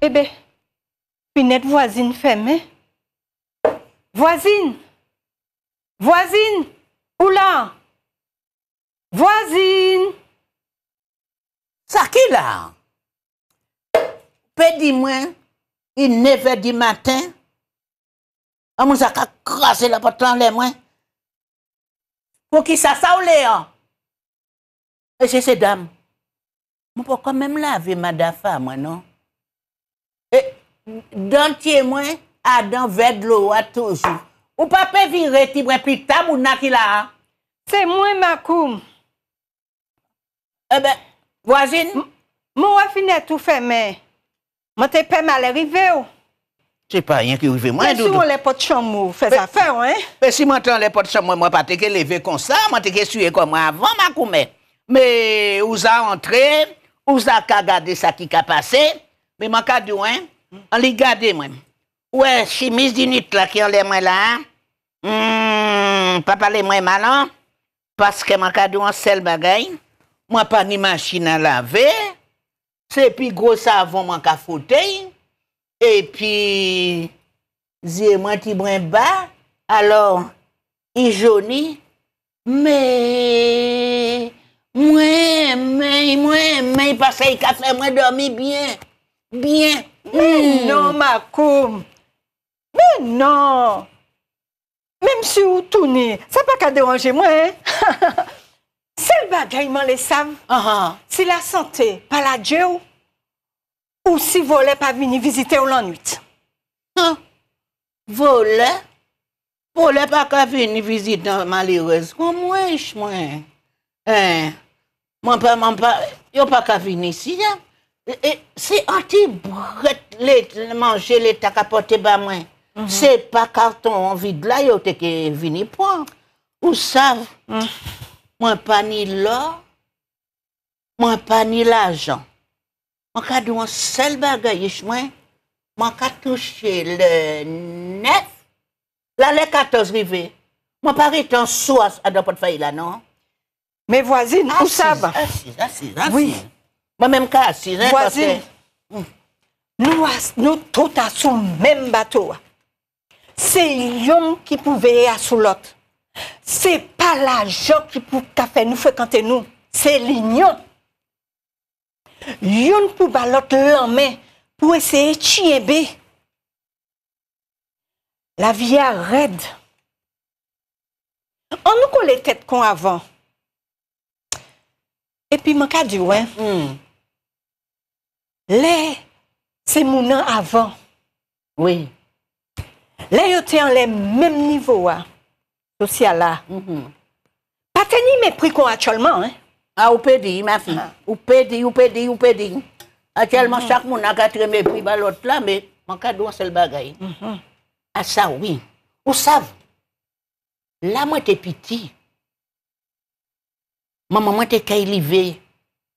Eh Bébé, fenêtre voisine fermée. Voisine, voisine, oula, voisine. Sa ki la an? Pe di mwen, i neve di matin, a mwen sa ka krasi la potan le mwen, pou ki sa sa ou le an. E se se dam, mwen pou kon men mla ave mada fa mwen, non? E, don tiye mwen, a don ved lo a toujou. Ou pa pe vi reti mwen, pi ta moun na ki la an? Se mwen makoum. E ben, Vwazin, mwen wè finè tou fè mè, mwen te pè mè lè rive ou? Se pa yon ki rive mwen, doudou. Pè si mwen lè pot chan mwen fè zafè ou, hein? Pè si mwen lè pot chan mwen, mwen patè ke leve konsan, mwen te ke suye kon mwen avan, mwen kou mè. Mè ouza antre, ouza ka gade sa ki ka pase, mwen mwen kade ouen, an li gade mwen. Ouè, si mis di nit la ki an lè mwen la, mwen pa pale mwen malan, paske mwen kade ouen sel bagayn. Mwen pan ni manchin nan lave, sepi gros savo mwen ka foutey, e pi zi e mwen ti bwen ba, alo, i joni, me, mwen, mwen, mwen, mwen, pa se i kafe mwen dormi byen, byen. Men hmm. non, Makoum, men non, men msè woutouni, sa pa ka deranje mwen. El bagayman le sav ah, ah. Si la sante pala dje ou Ou si vo le pa vini Vizite ou lan ah. nwit Vo le Vo le pa ka vini Vizite nan mali ou eskou eh. mwen Mwen Mwen pa mwen pa Yo pa ka vini si Si anti bret le Mangele ta ka pote ba mwen mm-hmm. Se pa karton an vide la Yo teke vini pou Ou sav Mwen mm. Je n'ai pas ni l'or, je n'ai pas ni l'argent. Moi, je un seul bagage, je n'ai je touché le 9, là, le 14 rivé. Moi, je suis en soi à la portefeuille, là, non? Mes voisines, vous ah, savez. Assise, ah, assise, ah, assise. Oui. Moi-même, je suis assise. Voisine, hmm. nous, tous sommes sur le même bateau. C'est l'homme qui pouvait être sur l'autre. Se pa la jok ki pou kafe nou fekante nou, se linyon. Yon pou balot lanmen pou eseye chiebe. La viya red. An nou kon le ket kon avan? Epi man ka diwen, hmm. le se mounan avan, le yote an le menm nivoua. social là. Mm -hmm. Pas tenir mépris qu'on actuellement. Hein? Ah, ou pédi, ma fille. Ah. Ou pédi, ou pédi, ou pédi. Actuellement, mm -hmm. chaque monde a quatre mépris par l'autre là, mais mon cadeau, c'est le bagaille. Mm -hmm. Ah, ça, oui. vous savez, là, moi, t'es petit. Ma maman t'es caillé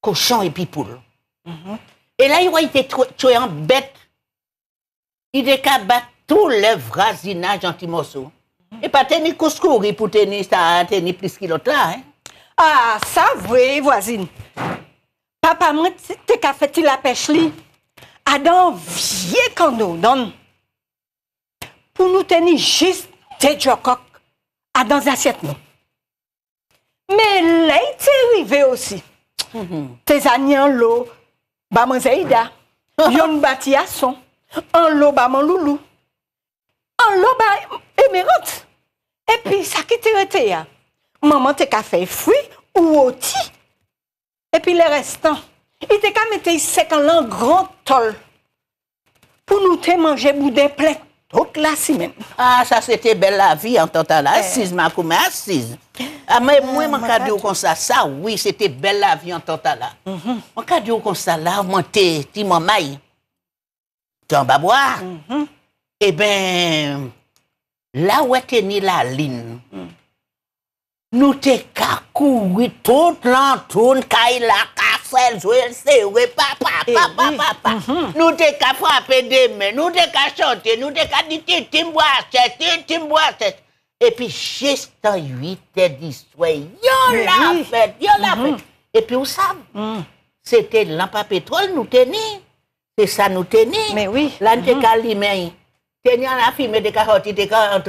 cochon et puis poule. Mm-hmm. Et là, il était tué en bête. Il était tout le voisinage anti-morceau. Mm. Et pas tenir couscous pour tenir ça, hein, tenir plus que l'autre là. Hein? Ah, ça, oui, voisine. Papa, moi, tu as fait la pêche là. Adam, viens quand nous donne. Pour nous tenir juste des jokok à dans assiettes, nous. Mais là, il arrivé aussi. Mm-hmm. Tes années en l'eau, bah mon Zaïda, yon bâti à son, en l'eau, bah mon loulou, en l'eau, bah émeraude. E pi sa ki te rete ya. Maman te ka fey fwi ou oti. E pi le restan. E te ka mette yi sek an lan gran tol. Pou nou te manje boudè plek. To klasi men. A sa se te bel la vi an ton ta la. Asis makoume asis. A mwen mwen ka diyo konsa sa. Oui se te bel la vi an ton ta la. Mwen ka diyo konsa la. Mwen te ti man may. Te an ba boya. E ben... là où était ni la ligne, nous avons couru tout l'entourne, Kaila, Kassel, sewe, papa, papa, eh papa. Mhm. Nous te des nous te nous te timboise avons Et puis, juste en 8 et 10, yo la fête, yo la fête. Et mhm. e puis, vous savez, mhm. c'était lampe pétrole, nous tenions. C'est ça, nous tenait. Mais oui. Là, la de de ka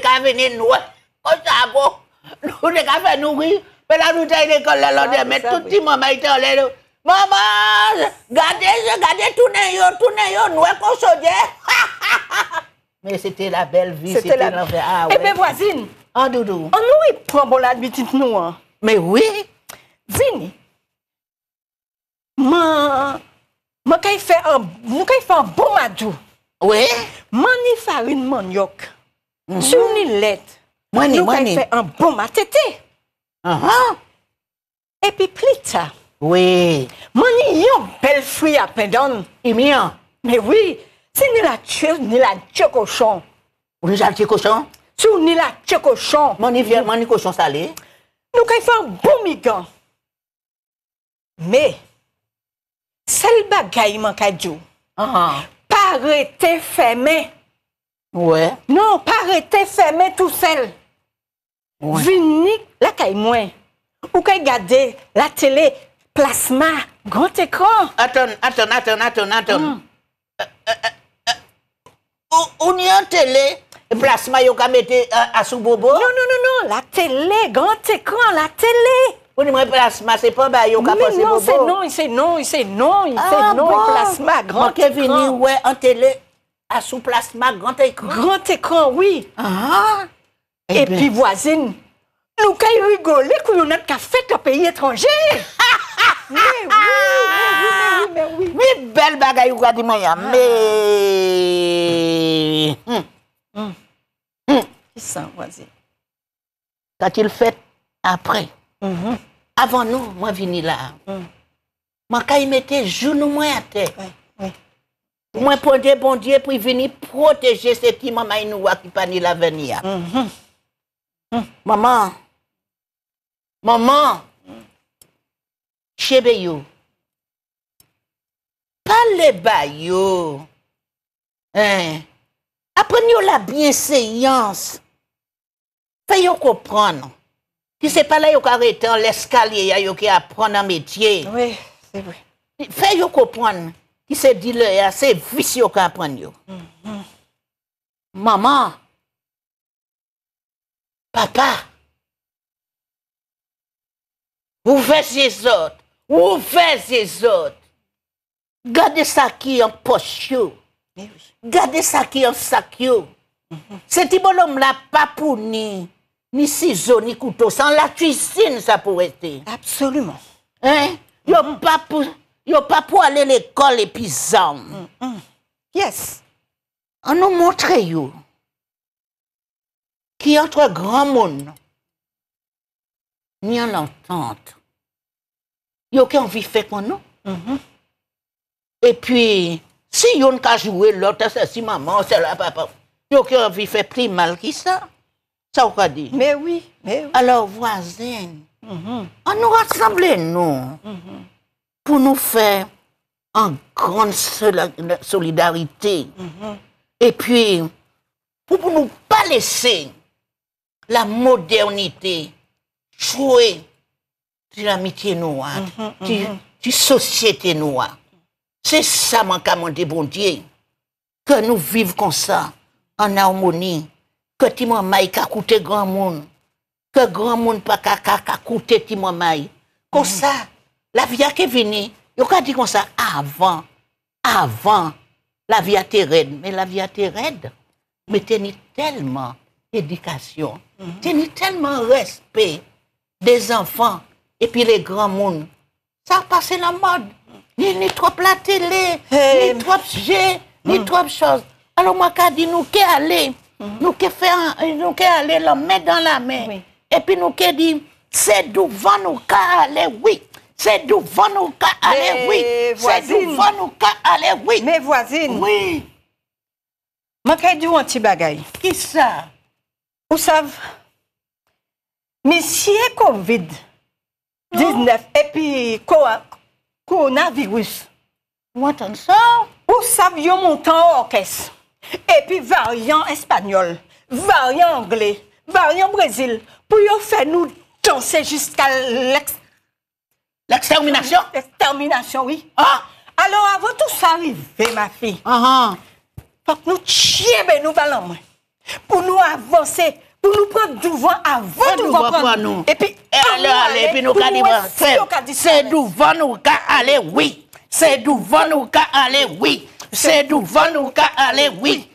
ka mama yo, yo. Mais c'était la belle vie, c'était La... Ah eh en ah, doudou. On oh, prend bon l'habitude, nous. Hein. Mais oui. Zini. Ma... Mwen kay fè an, mwen kay fè an boum adou. Wey. Mwen ni farin mwen yok. Mhm. Sou ni let. Mwen ni, mwen ni. Mwen kay fè an boum atete. An an. Epi plita. Wey. Mwen ni yon bel fwi apendan. Emyan. Me wii. Si ni la tche, ni la tche koshon. Ou ni jal tche koshon? Sou ni la tche koshon. Mwen ni vyen, mwen ni koshon sale. Mwen kay fè an boumigan. Mey. Sel bagay man ah pas Pa rete fermé. Ouais. Non, pa rete tout tout seul! Ouais. Vini la kay mwen. Ou kay gade la télé plasma, grand écran. Attends, attends, attends. attends, aton. Mm. y a uh, ou, ou ni an mettre plasma yo euh, bobo? Non, non, non, non. La télé grand écran, la télé. Vous di mwen plasma, pas pa ba yo ka pose bobo? Non, c'est non, c'est non, c'est non, c'est ah non, plasma, grand écran. Mwen venu, ouais, en télé, à plasma, grand écran. Grand écran, oui. Ah! Et eh ben. puis voisine, nous qui rigolé que nous n'avons qu'à fête le pays étranger. mais oui, mais oui, mais oui, mais oui. Oui, belle bagaille, vous avez ah. mais... Hmm. Hmm. Hmm. Qui ça, voisine? Quand il fait après. Mm-hmm. Avan nou, mwen vini la. Mwen ka yi mette jounou mwen ate. Mwen ponde bondye pou yi vini proteje se ti mwen mwen yi nou akipani la veni ap. Maman, maman, chebe yu. Pale bayou. Aprenyo la biensiyans. Feyo kopran nou. Ce n'est pas là qui a arrêté l'escalier, qui a un métier. Oui, c'est vrai. Fais vous comprendre qui c'est dit hein, là, c'est visio qui a appris. Mm-hmm. Maman, papa, ouvrez les autres, ouvrez les autres. Gardez ça qui est en poche. Eh Gardez ça qui est en sac. type mm-hmm. Cet homme là pas pour nous ni ciseaux, ni couteaux. Sans la cuisine, ça pourrait être. Absolument. Hein? Yo mm-hmm. pas pour, aller à l'école et puis ça. Mm-hmm. Yes. On nous montre yo qui entre grand monde ni en entente. Yo qui envie fait quoi, nous. Mm-hmm. Et puis si yon ka joué, l'autre c'est si maman c'est la papa. Yo qui envie fait plus mal que ça. Ça, on dit. Mais oui, mais oui. Alors, voisine, mm-hmm. on nous rassemble nous, pour nous faire en grande solidarité. Mm-hmm. Et puis, pour ne pas laisser la modernité jouer de l'amitié noire, mm-hmm, sur la société noire. C'est ça, mon de bon Dieu, que nous vivons comme ça, en harmonie que Timon Maï qu'à coûté grand monde, que grand monde pas qu'à coûté grand Maï. Comme mm. ça, la vie qui est venue, il a dit comme ça, avant, avant, la vie a été raide, mais la vie a été raide. Mais tu as tellement d'éducation, mm -hmm. tellement respect des enfants et puis les grands mondes. Ça a passé la mode. Ni, ni trop la télé, ni trop G, ni mm. trop choses. Alors, moi, qu'a dit nous, qu'est allé? Mhm. Nous qui nous qui aller la main dans la main. Et puis nous qui dit c'est devant nous qu'à aller oui. C'est devant nous qu'à aller oui. C'est devant nous qu'à aller oui. Mes voisines. Oui. Je vais dire un petit bagage. Qui ça? Vous savez, monsieur COVID-19 et puis coronavirus. Vous entendez ça? Vous savez, il y a mon temps orchestre. Et puis variant espagnol, variant anglais, variant brésil, pour y faire nous danser jusqu'à L'extermination L'extermination, oui. Ah. Alors avant tout ça arriver, ma fille, uh faut que nous chier ben, nous ballons pour nous avancer pour nous prendre du vent avant de nous Et puis, eh, allez, allez, puis nous C'est du vent nous allons aller, oui. C'est du vent nous allons aller, oui. Se duvan nou ka ale wik.